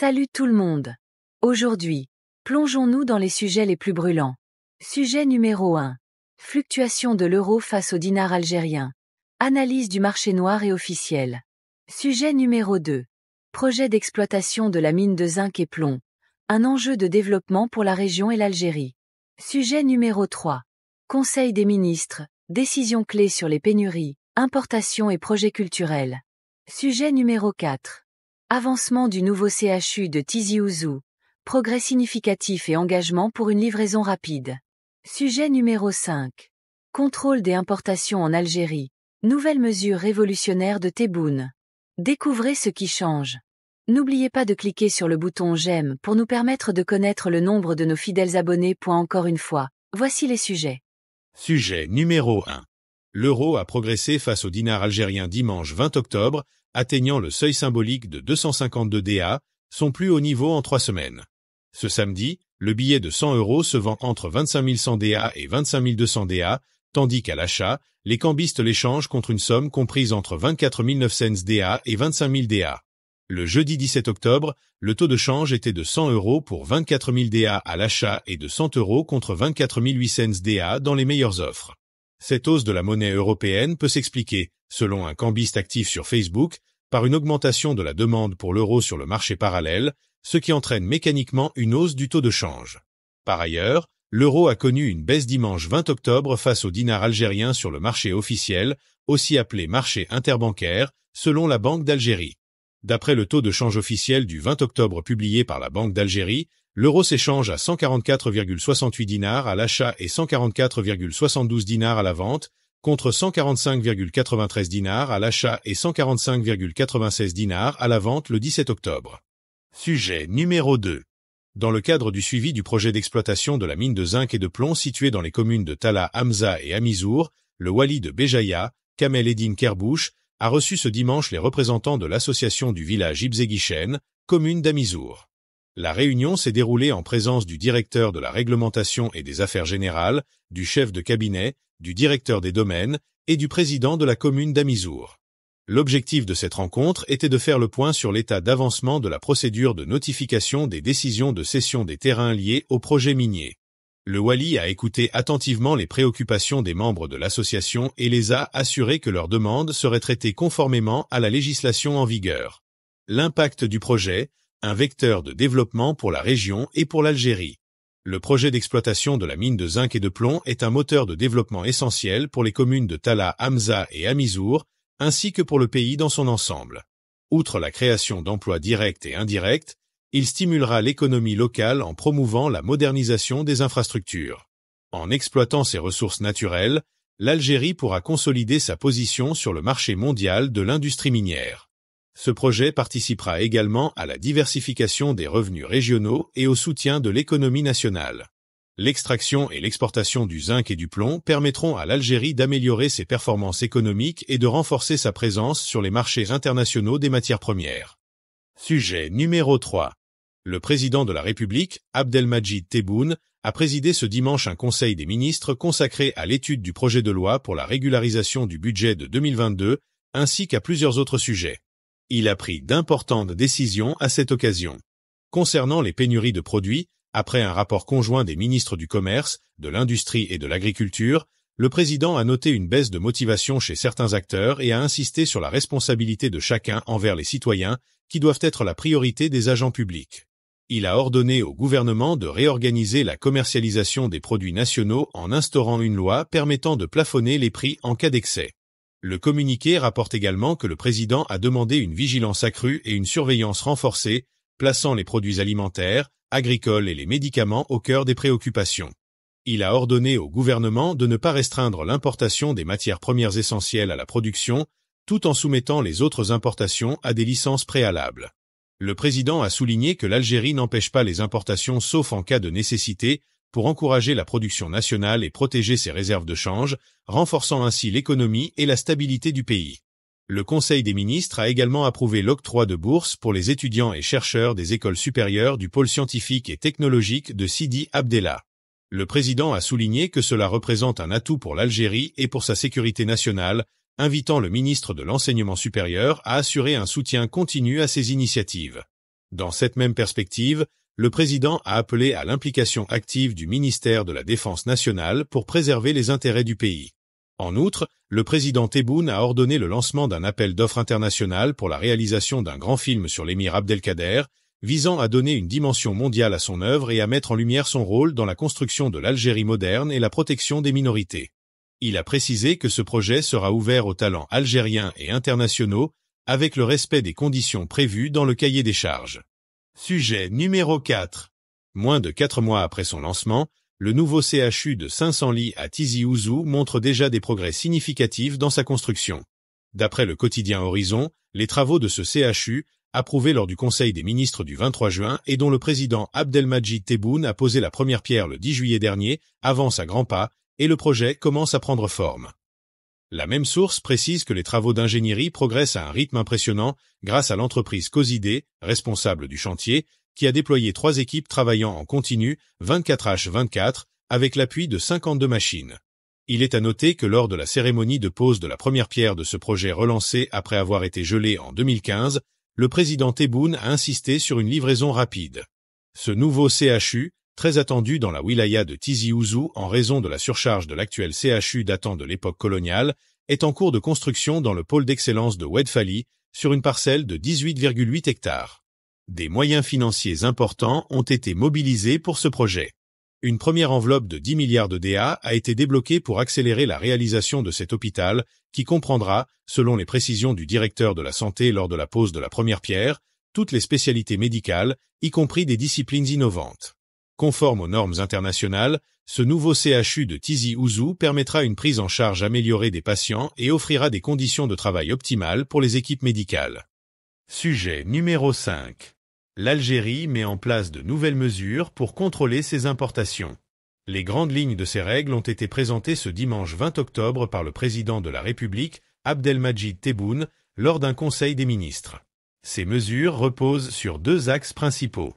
Salut tout le monde. Aujourd'hui, plongeons-nous dans les sujets les plus brûlants. Sujet numéro 1. Fluctuation de l'euro face au dinar algérien. Analyse du marché noir et officiel. Sujet numéro 2. Projet d'exploitation de la mine de zinc et plomb. Un enjeu de développement pour la région et l'Algérie. Sujet numéro 3. Conseil des ministres. décision clé sur les pénuries, importations et projets culturels. Sujet numéro 4. Avancement du nouveau CHU de Tizi Ouzou. Progrès significatif et engagement pour une livraison rapide. Sujet numéro 5. Contrôle des importations en Algérie. Nouvelle mesure révolutionnaire de Tebboune. Découvrez ce qui change. N'oubliez pas de cliquer sur le bouton J'aime pour nous permettre de connaître le nombre de nos fidèles abonnés. Encore une fois, voici les sujets. Sujet numéro 1. L'euro a progressé face au dinar algérien dimanche 20 octobre, atteignant le seuil symbolique de 252 DA, sont plus haut niveau en trois semaines. Ce samedi, le billet de 100 euros se vend entre 25 100 DA et 25 200 DA, tandis qu'à l'achat, les cambistes l'échangent contre une somme comprise entre 24 900 DA et 25 000 DA. Le jeudi 17 octobre, le taux de change était de 100 euros pour 24 000 DA à l'achat et de 100 euros contre 24 800 DA dans les meilleures offres. Cette hausse de la monnaie européenne peut s'expliquer, selon un cambiste actif sur Facebook, par une augmentation de la demande pour l'euro sur le marché parallèle, ce qui entraîne mécaniquement une hausse du taux de change. Par ailleurs, l'euro a connu une baisse dimanche 20 octobre face au dinar algérien sur le marché officiel, aussi appelé marché interbancaire, selon la Banque d'Algérie. D'après le taux de change officiel du 20 octobre publié par la Banque d'Algérie, l'euro s'échange à 144,68 dinars à l'achat et 144,72 dinars à la vente, contre 145,93 dinars à l'achat et 145,96 dinars à la vente le 17 octobre. Sujet numéro 2. Dans le cadre du suivi du projet d'exploitation de la mine de zinc et de plomb située dans les communes de Tala Hamza et Amizour, le wali de Béjaïa, Kamel Edine Kerbouche, a reçu ce dimanche les représentants de l'association du village Ibzeguichen, commune d'Amizour. La réunion s'est déroulée en présence du directeur de la réglementation et des affaires générales, du chef de cabinet, du directeur des domaines et du président de la commune d'Amisour. L'objectif de cette rencontre était de faire le point sur l'état d'avancement de la procédure de notification des décisions de cession des terrains liés au projet minier. Le Wali a écouté attentivement les préoccupations des membres de l'association et les a assurés que leurs demandes seraient traitées conformément à la législation en vigueur. L'impact du projet, un vecteur de développement pour la région et pour l'Algérie. Le projet d'exploitation de la mine de zinc et de plomb est un moteur de développement essentiel pour les communes de Tala, Hamza et Amizour, ainsi que pour le pays dans son ensemble. Outre la création d'emplois directs et indirects, il stimulera l'économie locale en promouvant la modernisation des infrastructures. En exploitant ses ressources naturelles, l'Algérie pourra consolider sa position sur le marché mondial de l'industrie minière. Ce projet participera également à la diversification des revenus régionaux et au soutien de l'économie nationale. L'extraction et l'exportation du zinc et du plomb permettront à l'Algérie d'améliorer ses performances économiques et de renforcer sa présence sur les marchés internationaux des matières premières. Sujet numéro 3. Le président de la République, Abdelmajid Tebboune, a présidé ce dimanche un conseil des ministres consacré à l'étude du projet de loi pour la régularisation du budget de 2022, ainsi qu'à plusieurs autres sujets il a pris d'importantes décisions à cette occasion. Concernant les pénuries de produits, après un rapport conjoint des ministres du Commerce, de l'Industrie et de l'Agriculture, le président a noté une baisse de motivation chez certains acteurs et a insisté sur la responsabilité de chacun envers les citoyens, qui doivent être la priorité des agents publics. Il a ordonné au gouvernement de réorganiser la commercialisation des produits nationaux en instaurant une loi permettant de plafonner les prix en cas d'excès. Le communiqué rapporte également que le président a demandé une vigilance accrue et une surveillance renforcée, plaçant les produits alimentaires, agricoles et les médicaments au cœur des préoccupations. Il a ordonné au gouvernement de ne pas restreindre l'importation des matières premières essentielles à la production, tout en soumettant les autres importations à des licences préalables. Le président a souligné que l'Algérie n'empêche pas les importations sauf en cas de nécessité, pour encourager la production nationale et protéger ses réserves de change, renforçant ainsi l'économie et la stabilité du pays. Le Conseil des ministres a également approuvé l'octroi de bourses pour les étudiants et chercheurs des écoles supérieures du pôle scientifique et technologique de Sidi Abdellah. Le président a souligné que cela représente un atout pour l'Algérie et pour sa sécurité nationale, invitant le ministre de l'Enseignement supérieur à assurer un soutien continu à ces initiatives. Dans cette même perspective, le président a appelé à l'implication active du ministère de la Défense nationale pour préserver les intérêts du pays. En outre, le président Tebboune a ordonné le lancement d'un appel d'offres international pour la réalisation d'un grand film sur l'émir Abdelkader, visant à donner une dimension mondiale à son œuvre et à mettre en lumière son rôle dans la construction de l'Algérie moderne et la protection des minorités. Il a précisé que ce projet sera ouvert aux talents algériens et internationaux, avec le respect des conditions prévues dans le cahier des charges. Sujet numéro 4. Moins de quatre mois après son lancement, le nouveau CHU de 500 lits à Tizi Ouzou montre déjà des progrès significatifs dans sa construction. D'après le quotidien Horizon, les travaux de ce CHU, approuvés lors du Conseil des ministres du 23 juin et dont le président Abdelmajid Tebboune a posé la première pierre le 10 juillet dernier, avancent à grands pas et le projet commence à prendre forme. La même source précise que les travaux d'ingénierie progressent à un rythme impressionnant grâce à l'entreprise Coside, responsable du chantier, qui a déployé trois équipes travaillant en continu 24H24 avec l'appui de 52 machines. Il est à noter que lors de la cérémonie de pose de la première pierre de ce projet relancé après avoir été gelé en 2015, le président Tebboune a insisté sur une livraison rapide. Ce nouveau CHU, très attendu dans la wilaya de Tizi Ouzou en raison de la surcharge de l'actuel CHU datant de l'époque coloniale, est en cours de construction dans le pôle d'excellence de Wedfali, sur une parcelle de 18,8 hectares. Des moyens financiers importants ont été mobilisés pour ce projet. Une première enveloppe de 10 milliards de DA a été débloquée pour accélérer la réalisation de cet hôpital, qui comprendra, selon les précisions du directeur de la santé lors de la pose de la première pierre, toutes les spécialités médicales, y compris des disciplines innovantes. Conforme aux normes internationales, ce nouveau CHU de Tizi Ouzou permettra une prise en charge améliorée des patients et offrira des conditions de travail optimales pour les équipes médicales. Sujet numéro 5. L'Algérie met en place de nouvelles mesures pour contrôler ses importations. Les grandes lignes de ces règles ont été présentées ce dimanche 20 octobre par le président de la République, Abdelmajid Tebboune, lors d'un conseil des ministres. Ces mesures reposent sur deux axes principaux.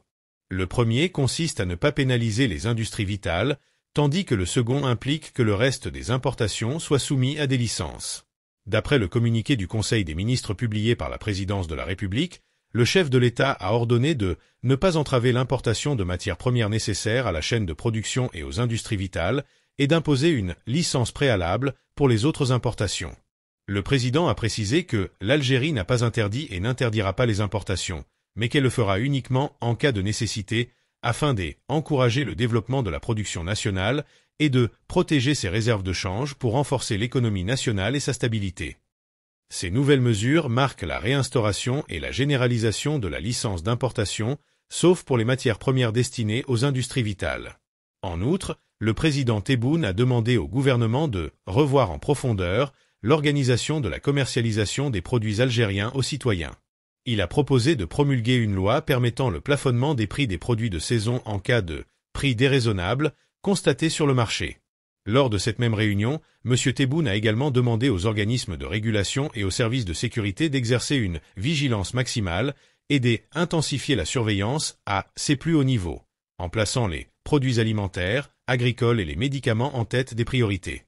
Le premier consiste à ne pas pénaliser les industries vitales, tandis que le second implique que le reste des importations soit soumis à des licences. D'après le communiqué du Conseil des ministres publié par la présidence de la République, le chef de l'État a ordonné de ne pas entraver l'importation de matières premières nécessaires à la chaîne de production et aux industries vitales, et d'imposer une licence préalable pour les autres importations. Le président a précisé que l'Algérie n'a pas interdit et n'interdira pas les importations, mais qu'elle le fera uniquement en cas de nécessité, afin d'encourager le développement de la production nationale et de protéger ses réserves de change pour renforcer l'économie nationale et sa stabilité. Ces nouvelles mesures marquent la réinstauration et la généralisation de la licence d'importation, sauf pour les matières premières destinées aux industries vitales. En outre, le président Tebboune a demandé au gouvernement de revoir en profondeur l'organisation de la commercialisation des produits algériens aux citoyens il a proposé de promulguer une loi permettant le plafonnement des prix des produits de saison en cas de prix déraisonnable constaté sur le marché. Lors de cette même réunion, M. Tebboune a également demandé aux organismes de régulation et aux services de sécurité d'exercer une vigilance maximale et d'intensifier la surveillance à ses plus hauts niveaux, en plaçant les produits alimentaires, agricoles et les médicaments en tête des priorités.